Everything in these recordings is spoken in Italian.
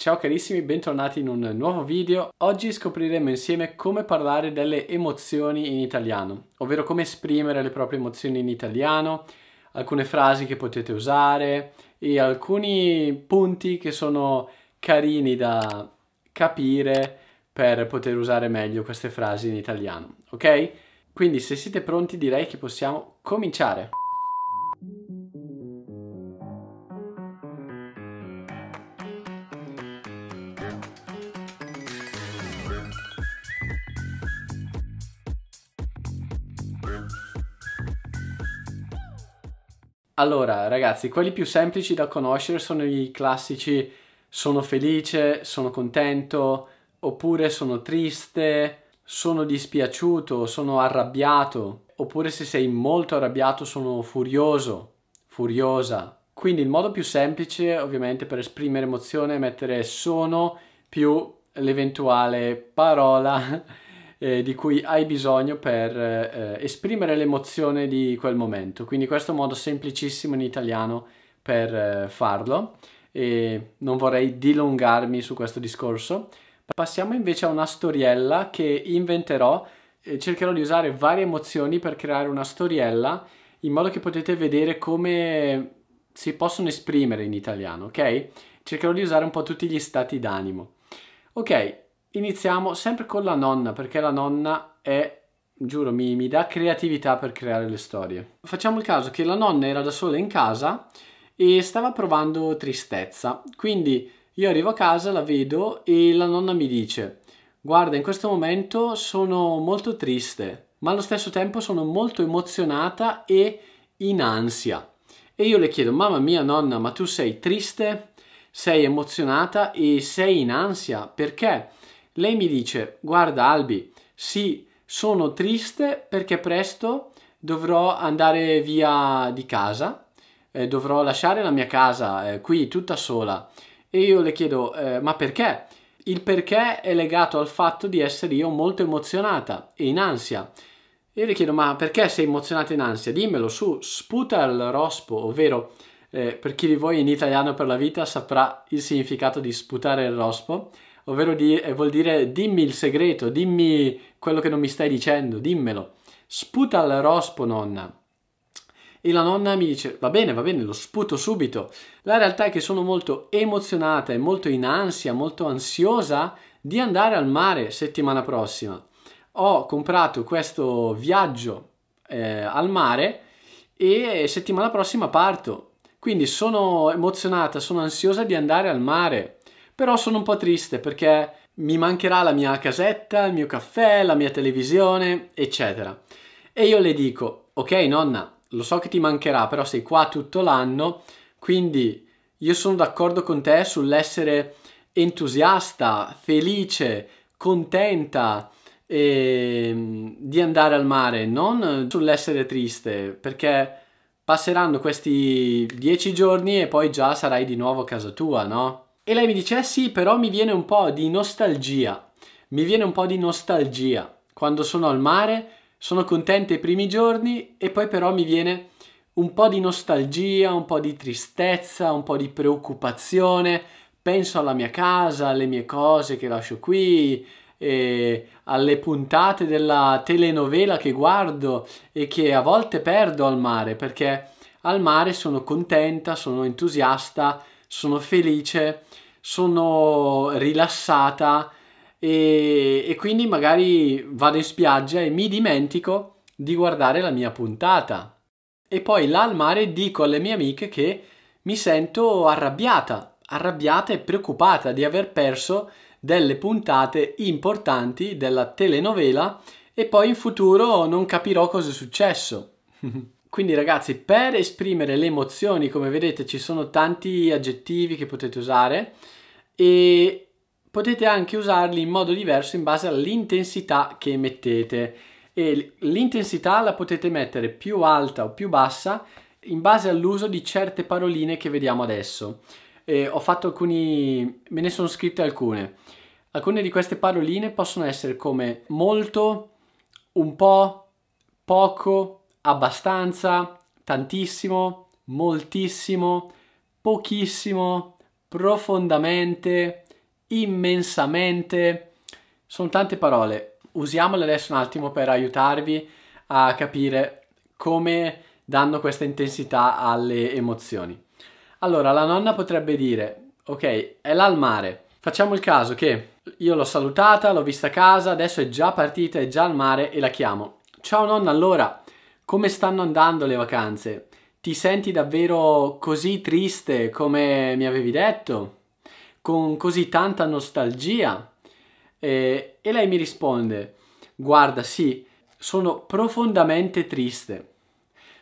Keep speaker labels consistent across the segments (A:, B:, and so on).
A: Ciao carissimi, bentornati in un nuovo video. Oggi scopriremo insieme come parlare delle emozioni in italiano, ovvero come esprimere le proprie emozioni in italiano, alcune frasi che potete usare e alcuni punti che sono carini da capire per poter usare meglio queste frasi in italiano, ok? Quindi se siete pronti direi che possiamo cominciare. Allora, ragazzi, quelli più semplici da conoscere sono i classici sono felice, sono contento, oppure sono triste, sono dispiaciuto, sono arrabbiato, oppure se sei molto arrabbiato sono furioso, furiosa. Quindi il modo più semplice ovviamente per esprimere emozione è mettere sono più l'eventuale parola eh, di cui hai bisogno per eh, esprimere l'emozione di quel momento. Quindi questo è un modo semplicissimo in italiano per eh, farlo e non vorrei dilungarmi su questo discorso. Passiamo invece a una storiella che inventerò e eh, cercherò di usare varie emozioni per creare una storiella in modo che potete vedere come si possono esprimere in italiano, ok? Cercherò di usare un po' tutti gli stati d'animo. Ok, Iniziamo sempre con la nonna, perché la nonna è, giuro, mi, mi dà creatività per creare le storie. Facciamo il caso che la nonna era da sola in casa e stava provando tristezza, quindi io arrivo a casa, la vedo e la nonna mi dice guarda in questo momento sono molto triste, ma allo stesso tempo sono molto emozionata e in ansia. E io le chiedo, mamma mia nonna, ma tu sei triste? Sei emozionata e sei in ansia? Perché? Lei mi dice, guarda Albi, sì, sono triste perché presto dovrò andare via di casa, eh, dovrò lasciare la mia casa eh, qui tutta sola. E io le chiedo, eh, ma perché? Il perché è legato al fatto di essere io molto emozionata e in ansia. Io le chiedo, ma perché sei emozionata e in ansia? Dimmelo su, sputa il rospo, ovvero eh, per chi di voi in italiano per la vita saprà il significato di sputare il rospo ovvero di, eh, vuol dire dimmi il segreto, dimmi quello che non mi stai dicendo, dimmelo. Sputa al rospo, nonna. E la nonna mi dice, va bene, va bene, lo sputo subito. La realtà è che sono molto emozionata e molto in ansia, molto ansiosa di andare al mare settimana prossima. Ho comprato questo viaggio eh, al mare e settimana prossima parto. Quindi sono emozionata, sono ansiosa di andare al mare. Però sono un po' triste perché mi mancherà la mia casetta, il mio caffè, la mia televisione, eccetera. E io le dico, ok nonna, lo so che ti mancherà, però sei qua tutto l'anno, quindi io sono d'accordo con te sull'essere entusiasta, felice, contenta eh, di andare al mare, non sull'essere triste, perché passeranno questi dieci giorni e poi già sarai di nuovo a casa tua, no? E lei mi dice, eh sì, però mi viene un po' di nostalgia, mi viene un po' di nostalgia. Quando sono al mare sono contenta i primi giorni e poi però mi viene un po' di nostalgia, un po' di tristezza, un po' di preoccupazione, penso alla mia casa, alle mie cose che lascio qui, alle puntate della telenovela che guardo e che a volte perdo al mare perché al mare sono contenta, sono entusiasta, sono felice, sono rilassata e, e quindi magari vado in spiaggia e mi dimentico di guardare la mia puntata. E poi là al mare dico alle mie amiche che mi sento arrabbiata, arrabbiata e preoccupata di aver perso delle puntate importanti della telenovela e poi in futuro non capirò cosa è successo. Quindi ragazzi, per esprimere le emozioni, come vedete, ci sono tanti aggettivi che potete usare e potete anche usarli in modo diverso in base all'intensità che emettete. E l'intensità la potete mettere più alta o più bassa in base all'uso di certe paroline che vediamo adesso. E ho fatto alcuni, me ne sono scritte alcune. Alcune di queste paroline possono essere come molto, un po', poco, abbastanza, tantissimo, moltissimo, pochissimo, profondamente, immensamente. Sono tante parole. Usiamole adesso un attimo per aiutarvi a capire come danno questa intensità alle emozioni. Allora, la nonna potrebbe dire, ok, è là al mare. Facciamo il caso che io l'ho salutata, l'ho vista a casa, adesso è già partita, è già al mare e la chiamo. Ciao nonna, allora come stanno andando le vacanze? Ti senti davvero così triste come mi avevi detto? Con così tanta nostalgia? E, e lei mi risponde, guarda sì, sono profondamente triste.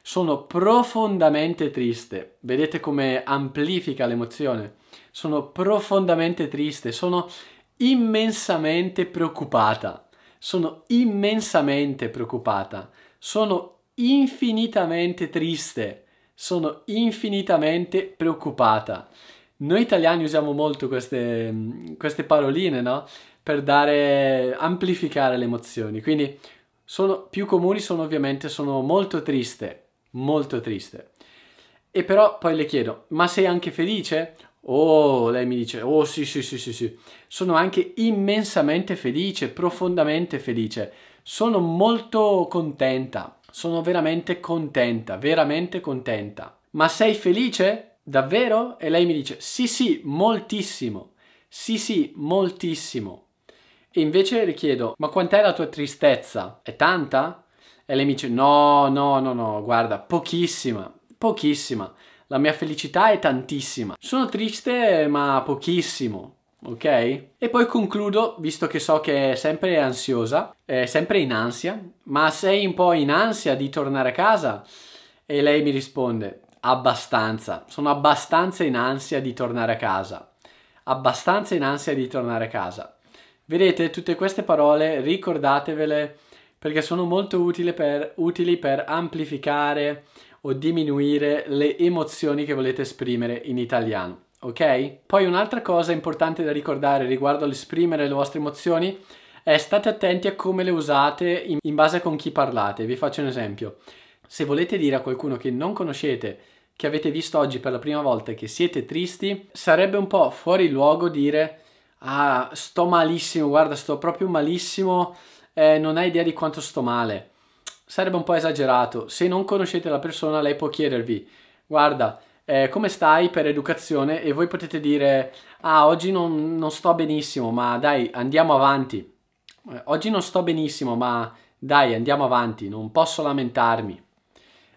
A: Sono profondamente triste. Vedete come amplifica l'emozione? Sono profondamente triste, sono immensamente preoccupata. Sono immensamente preoccupata. Sono infinitamente triste, sono infinitamente preoccupata. Noi italiani usiamo molto queste, mm, queste paroline, no? Per dare, amplificare le emozioni, quindi sono più comuni sono ovviamente, sono molto triste, molto triste. E però poi le chiedo, ma sei anche felice? Oh, lei mi dice, oh sì, sì, sì, sì, sì. Sono anche immensamente felice, profondamente felice. Sono molto contenta. Sono veramente contenta, veramente contenta. Ma sei felice? Davvero? E lei mi dice sì sì, moltissimo. Sì sì, moltissimo. E invece le chiedo ma quant'è la tua tristezza? È tanta? E lei mi dice no, no, no, no, guarda, pochissima, pochissima. La mia felicità è tantissima. Sono triste ma pochissimo ok? E poi concludo, visto che so che è sempre ansiosa, è sempre in ansia, ma sei un po' in ansia di tornare a casa? E lei mi risponde, abbastanza, sono abbastanza in ansia di tornare a casa, abbastanza in ansia di tornare a casa. Vedete, tutte queste parole ricordatevele perché sono molto utili per, utili per amplificare o diminuire le emozioni che volete esprimere in italiano ok? Poi un'altra cosa importante da ricordare riguardo all'esprimere le vostre emozioni è state attenti a come le usate in, in base a con chi parlate. Vi faccio un esempio. Se volete dire a qualcuno che non conoscete che avete visto oggi per la prima volta che siete tristi, sarebbe un po' fuori luogo dire ah, sto malissimo, guarda, sto proprio malissimo, eh, non hai idea di quanto sto male. Sarebbe un po' esagerato. Se non conoscete la persona, lei può chiedervi guarda, eh, come stai per educazione e voi potete dire ah oggi non, non sto benissimo ma dai andiamo avanti. Eh, oggi non sto benissimo ma dai andiamo avanti, non posso lamentarmi.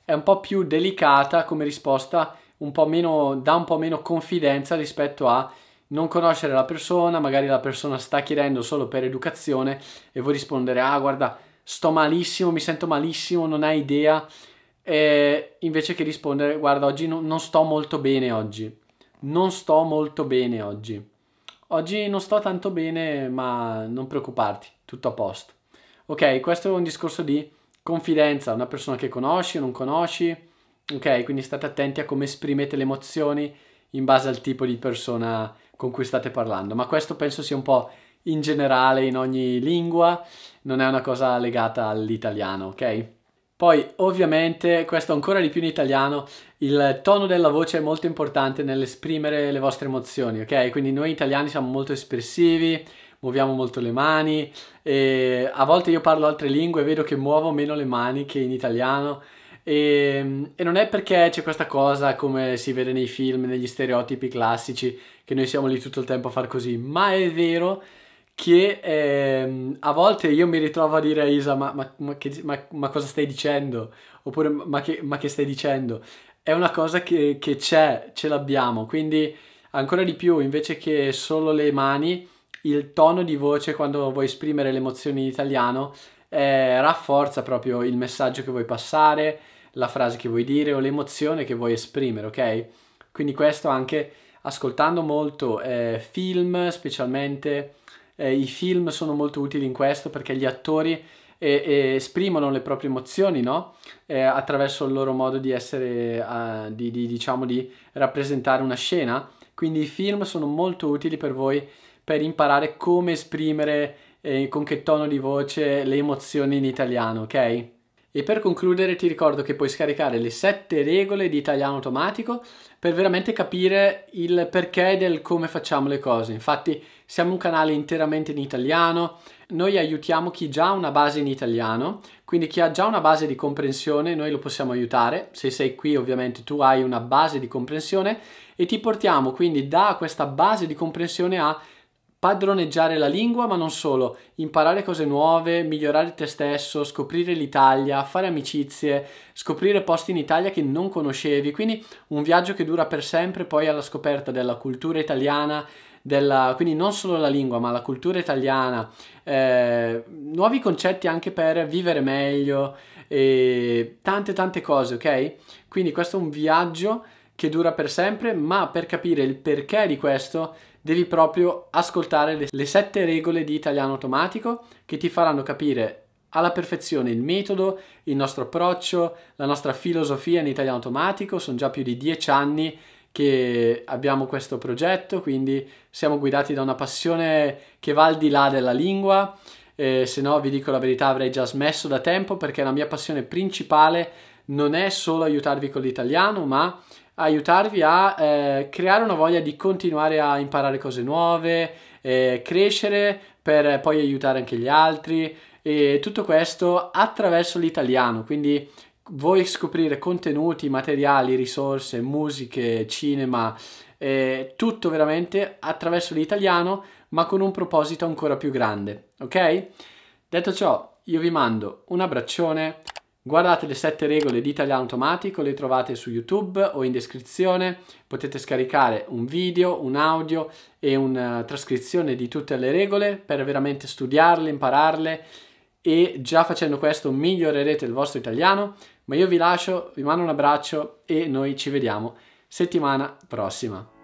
A: È un po' più delicata come risposta, un po' meno, dà un po' meno confidenza rispetto a non conoscere la persona, magari la persona sta chiedendo solo per educazione e vuoi rispondere ah guarda sto malissimo, mi sento malissimo, non hai idea eh, invece che rispondere guarda oggi no, non sto molto bene oggi, non sto molto bene oggi, oggi non sto tanto bene ma non preoccuparti, tutto a posto. Ok, questo è un discorso di confidenza, una persona che conosci o non conosci, ok, quindi state attenti a come esprimete le emozioni in base al tipo di persona con cui state parlando, ma questo penso sia un po' in generale in ogni lingua, non è una cosa legata all'italiano, ok? Poi ovviamente, questo ancora di più in italiano, il tono della voce è molto importante nell'esprimere le vostre emozioni, ok? Quindi noi italiani siamo molto espressivi, muoviamo molto le mani e a volte io parlo altre lingue e vedo che muovo meno le mani che in italiano e, ehm, e non è perché c'è questa cosa come si vede nei film, negli stereotipi classici, che noi siamo lì tutto il tempo a far così, ma è vero che eh, a volte io mi ritrovo a dire a Isa ma, ma, ma, che, ma cosa stai dicendo? Oppure ma che, che stai dicendo? È una cosa che, che c'è, ce l'abbiamo, quindi ancora di più invece che solo le mani, il tono di voce quando vuoi esprimere le emozioni in italiano eh, rafforza proprio il messaggio che vuoi passare, la frase che vuoi dire o l'emozione che vuoi esprimere, ok? Quindi questo anche ascoltando molto eh, film specialmente eh, i film sono molto utili in questo perché gli attori e, eh, eh, esprimono le proprie emozioni, no? eh, attraverso il loro modo di essere, uh, di, di, diciamo, di rappresentare una scena. Quindi i film sono molto utili per voi per imparare come esprimere eh, con che tono di voce le emozioni in italiano, ok? E per concludere ti ricordo che puoi scaricare le 7 regole di italiano automatico per veramente capire il perché del come facciamo le cose. Infatti siamo un canale interamente in italiano, noi aiutiamo chi già ha una base in italiano, quindi chi ha già una base di comprensione noi lo possiamo aiutare. Se sei qui ovviamente tu hai una base di comprensione e ti portiamo quindi da questa base di comprensione a padroneggiare la lingua, ma non solo, imparare cose nuove, migliorare te stesso, scoprire l'Italia, fare amicizie, scoprire posti in Italia che non conoscevi, quindi un viaggio che dura per sempre poi alla scoperta della cultura italiana, della, quindi non solo la lingua ma la cultura italiana, eh, nuovi concetti anche per vivere meglio e tante tante cose, ok? Quindi questo è un viaggio che dura per sempre, ma per capire il perché di questo devi proprio ascoltare le, le sette regole di italiano automatico che ti faranno capire alla perfezione il metodo, il nostro approccio, la nostra filosofia in italiano automatico. Sono già più di dieci anni che abbiamo questo progetto, quindi siamo guidati da una passione che va al di là della lingua. Eh, se no, vi dico la verità, avrei già smesso da tempo perché la mia passione principale non è solo aiutarvi con l'italiano, ma aiutarvi a eh, creare una voglia di continuare a imparare cose nuove, eh, crescere per poi aiutare anche gli altri e tutto questo attraverso l'italiano, quindi voi scoprire contenuti, materiali, risorse, musiche, cinema, eh, tutto veramente attraverso l'italiano ma con un proposito ancora più grande, ok? Detto ciò, io vi mando un abbraccione Guardate le 7 regole di italiano automatico, le trovate su YouTube o in descrizione, potete scaricare un video, un audio e una eh, trascrizione di tutte le regole per veramente studiarle, impararle e già facendo questo migliorerete il vostro italiano, ma io vi lascio, vi mando un abbraccio e noi ci vediamo settimana prossima.